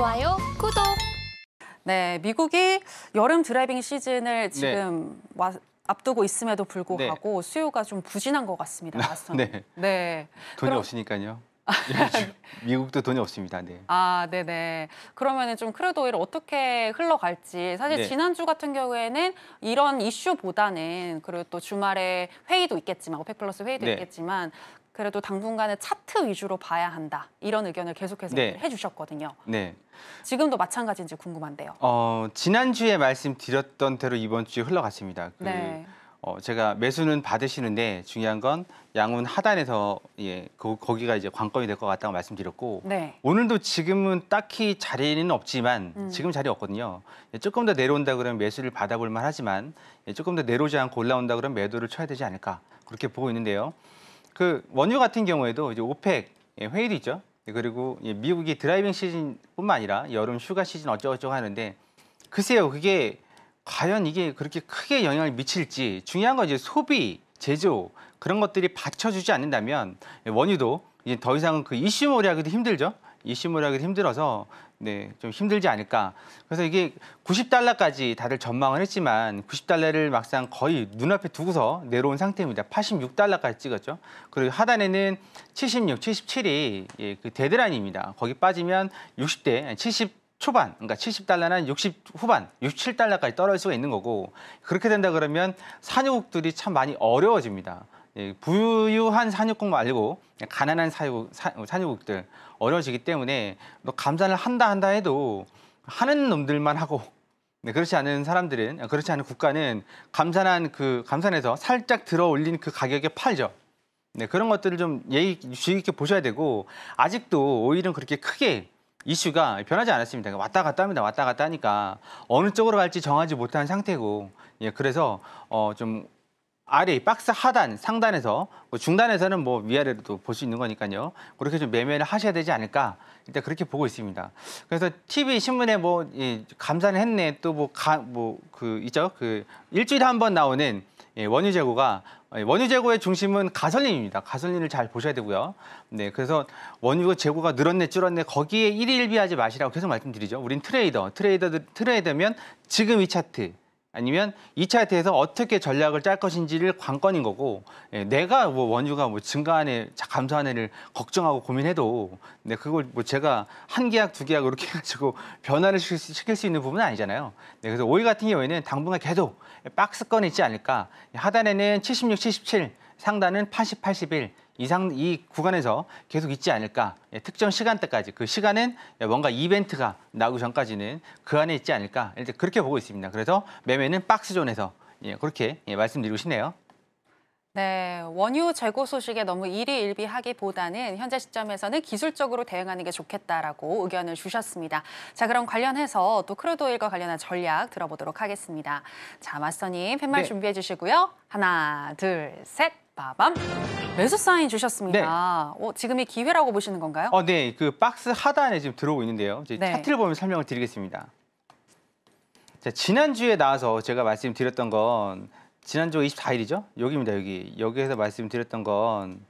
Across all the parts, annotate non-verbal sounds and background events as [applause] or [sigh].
좋아요, 구독. 네, 미국이 여름 드라이빙 시즌을 네. 지금 네. 와, 앞두고 있음에도 불구하고 네. 수요가 좀 부진한 것 같습니다. 네. 네. 돈이 그럼... 없으니까요. [laughs] [laughs] 미국도 돈이 없습니다. 네. 아, 네네. 그러면은 좀 크루도일 어떻게 흘러갈지. 사실 네. 지난주 같은 경우에는 이런 이슈보다는 그리고 또 주말에 회의도 있겠지만, 오플러스 회의도 네. 있겠지만 그래도 당분간은 차트 위주로 봐야 한다 이런 의견을 계속해서 네. 해주셨거든요. 네. 지금도 마찬가지인지 궁금한데요. 어, 지난 주에 말씀드렸던 대로 이번 주에 흘러갔습니다. 그, 네. 어, 제가 매수는 받으시는데 중요한 건양은 하단에서 예, 거, 기가 이제 관건이 될 것 같다고 말씀드렸고 네. 오늘도 지금은 딱히 자리는 없지만 음. 지금 자리 없거든요. 예, 조금 더 내려온다 그러면 매수를 받아볼 만하지만 예, 조금 더 내려오지 않고 올라온다 그러면 매도를 쳐야 되지 않을까 그렇게 보고 있는데요. 그 원유 같은 경우에도 이제 오펙 예, 회의도 있죠. 예, 그리고 미국이 드라이빙 시즌뿐만 아니라 여름 휴가 시즌 어쩌고저쩌고 하는데 글쎄요 그게 과연 이게 그렇게 크게 영향을 미칠지 중요한 건 이제 소비 제조 그런 것들이 받쳐주지 않는다면 예, 원유도 이제 더 이상 그 이슈몰이하기도 힘들죠. 이슈몰이하기도 힘들어서 네, 좀 힘들지 않을까. 그래서 이게 90달러까지 다들 전망을 했지만 90달러를 막상 거의 눈앞에 두고서 내려온 상태입니다. 86달러까지 찍었죠. 그리고 하단에는 76, 77이 예, 그 데드라인입니다. 거기 빠지면 60대, 70 초반, 그러니까 70달러는 60 후반, 67달러까지 떨어질 수가 있는 거고 그렇게 된다 그러면 산유국들이 참 많이 어려워집니다. 예, 부유한 산유국 말고 가난한 사유, 국 산유국들 어려워지기 때문에 또 감산을 한다 한다 해도 하는 놈들만 하고 네, 그렇지 않은 사람들은 그렇지 않은 국가는 감산한 그 감산에서 살짝 들어 올린 그 가격에 팔죠. 네, 그런 것들을 좀 예의 주의 깊게 보셔야 되고 아직도 오일은 그렇게 크게 이슈가 변하지 않았습니다. 그러니까 왔다 갔다 합니다. 왔다 갔다 하니까 어느 쪽으로 갈지 정하지 못한 상태고 예, 그래서 어, 좀 아래 박스 하단 상단에서 뭐 중단에서는 뭐 위아래로도 볼 수 있는 거니까요. 그렇게 좀 매매를 하셔야 되지 않을까 일단 그렇게 보고 있습니다. 그래서 TV 신문에 뭐 예, 감산을 했네 또뭐뭐그 있죠 그 일주일에 한 번 나오는 예, 원유 재고가 예, 원유 재고의 중심은 가솔린입니다. 가솔린을 잘 보셔야 되고요. 네, 그래서 원유 재고가 늘었네 줄었네 거기에 일일비하지 마시라고 계속 말씀드리죠. 우린 트레이더, 트레이더 트레이더면 지금 이 차트 아니면 이차 대해서 어떻게 전략을 짤 것인지를 관건인 거고 예, 내가 뭐 원유가 뭐 증가안에 감소안에를 걱정하고 고민해도 네, 그걸 뭐 제가 한 계약 두 계약 이렇게 [laughs] 해가지고 변화를 시킬 수, 시킬 수 있는 부분은 아니잖아요. 네, 그래서 오일 같은 경우에는 당분간 계속 박스권에 있지 않을까 하단에는 76, 77 상단은 80, 81 이상 이 구간에서 계속 있지 않을까 예, 특정 시간대까지 그 시간은 예, 뭔가 이벤트가 나오기 전까지는 그 안에 있지 않을까 일단 그렇게 보고 있습니다. 그래서 매매는 박스존에서 예, 그렇게 말씀드리고 싶네요. 네, 원유 재고 소식에 너무 일희일비하기보다는 현재 시점에서는 기술적으로 대응하는 게 좋겠다라고 의견을 주셨습니다. 자, 그럼 관련해서 또 크루도일과 관련한 전략 들어보도록 하겠습니다. 자, 마스터님 팻말 네. 준비해 주시고요. 하나, 둘, 셋. 빠밤 매수 사인 주셨습니다. 네. 어, 지금이 기회라고 보시는 건가요? 어, 네, 그 박스 하단에 지금 들어오고 있는데요. 이제 네. 차트를 보면 설명을 드리겠습니다. 자, 지난주에 나와서 제가 말씀드렸던 건 지난주 24일이죠? 여기입니다, 여기. 여기에서 말씀드렸던 건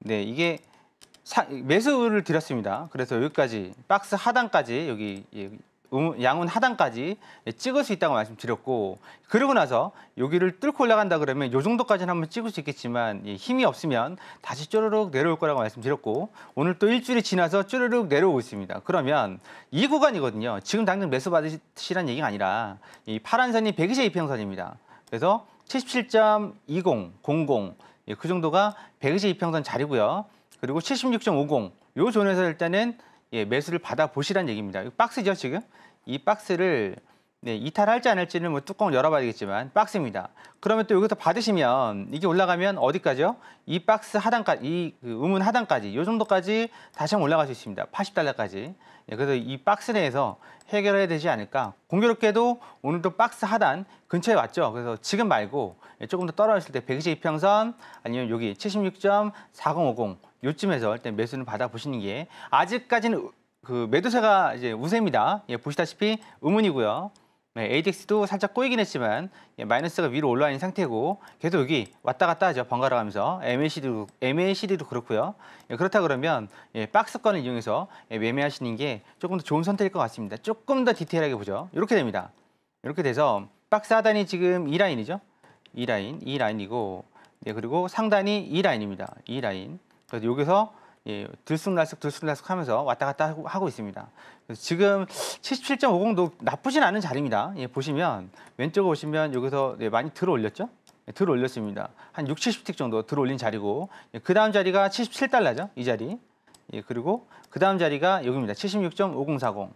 네, 이게 사, 매수를 드렸습니다. 그래서 여기까지 박스 하단까지 여기 예, 음, 양운 하단까지 찍을 수 있다고 말씀드렸고 그러고 나서 여기를 뚫고 올라간다 그러면 요 정도까지는 한번 찍을 수 있겠지만 예, 힘이 없으면 다시 쪼르륵 내려올 거라고 말씀드렸고 오늘 또 일주일이 지나서 쪼르륵 내려오고 있습니다. 그러면 이 구간이거든요. 지금 당장 매수 받으시란 얘기가 아니라 이 파란 선이 120의 이평선입니다. 그래서 77.20, 00, 예, 그 정도가 120 이평선 자리고요. 그리고 76.50, 요 존에서 일단은 예, 매수를 받아 보시란 얘기입니다. 박스죠 지금 이 박스를 네, 이탈할지 안 할지는 뭐 뚜껑을 열어봐야 되겠지만 박스입니다. 그러면 또 여기서 받으시면 이게 올라가면 어디까지요? 이 박스 하단까지, 이 음운 그 하단까지, 이 정도까지 다시 한번 올라갈 수 있습니다. 80달러까지. 예, 그래서 이 박스 내에서 해결해야 되지 않을까. 공교롭게도 오늘도 박스 하단 근처에 왔죠. 그래서 지금 말고 예, 조금 더 떨어졌을 때 120평선 아니면 여기 76.4050 요쯤에서 일단 매수는 받아보시는 게 아직까지는 그 매도세가 이제 우세입니다. 예, 보시다시피 의문이고요. 네, ADX도 살짝 꼬이긴 했지만 예, 마이너스가 위로 올라와 있는 상태고 계속 여기 왔다 갔다 하죠. 번갈아 가면서 MACD도, MACD도 그렇고요. 예, 그렇다 그러면 예, 박스권을 이용해서 예, 매매하시는 게 조금 더 좋은 선택일 것 같습니다. 조금 더 디테일하게 보죠. 이렇게 됩니다. 이렇게 돼서 박스 하단이 지금 이라인이죠이라인이라인이고 네, 그리고 상단이 이라인입니다이라인 그래서 여기서 예, 들쑥날쑥 들쑥날쑥 하면서 왔다 갔다 하고, 하고 있습니다. 지금 77.50도 나쁘진 않은 자리입니다. 예, 보시면 왼쪽에 보시면 여기서 예, 많이 들어 올렸죠? 예, 들어 올렸습니다. 한 6, 70틱 정도 들어 올린 자리고 예, 그 다음 자리가 77달러죠? 이 자리. 예, 그리고 그 다음 자리가 여기입니다. 76.5040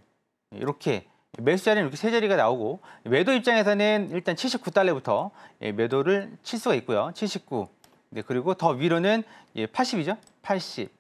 예, 이렇게 매수 자리는 이렇게 세 자리가 나오고 매도 입장에서는 일단 79달러부터 예, 매도를 칠 수가 있고요. 79, 네, 그리고 더 위로는 예, 80이죠. 80.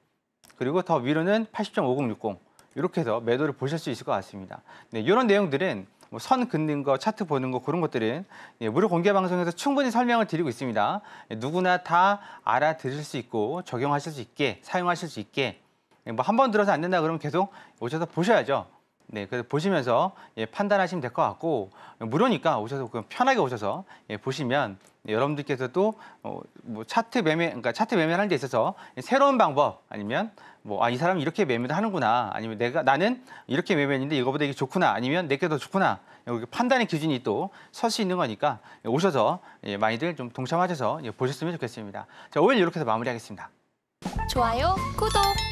그리고 더 위로는 80.5060. 이렇게 해서 매도를 보실 수 있을 것 같습니다. 네, 이런 내용들은 뭐 선 긋는 거, 차트 보는 거 그런 것들은 예, 무료 공개 방송에서 충분히 설명을 드리고 있습니다. 예, 누구나 다 알아들을 수 있고 적용하실 수 있게 사용하실 수 있게 예, 뭐한 번 들어서 안 된다 그러면 계속 오셔서 보셔야죠. 네, 그래서 보시면서 예, 판단하시면 될 것 같고 무료니까 오셔서 편하게 오셔서 예, 보시면 예, 여러분들께서도 어, 뭐 차트 매매 그러니까 차트 매매하는 데 있어서 예, 새로운 방법 아니면 뭐 아 이 사람이 렇게매매를 하는구나 아니면 내가 나는 이렇게 매매했는데 이거보다 이게 좋구나 아니면 내게 더 좋구나 여기 판단의 기준이 또 설 수 있는 거니까 예, 오셔서 예, 많이들 좀 동참하셔서 예, 보셨으면 좋겠습니다. 자 오늘 이렇게 해서 마무리하겠습니다. 좋아요, 구독.